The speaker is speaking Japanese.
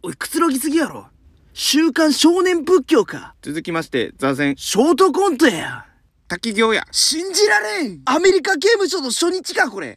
おい、くつろぎすぎやろ。週刊少年仏教か。続きまして、座禅。ショートコントや。滝行や。信じられんアメリカ刑務所の初日か、これ。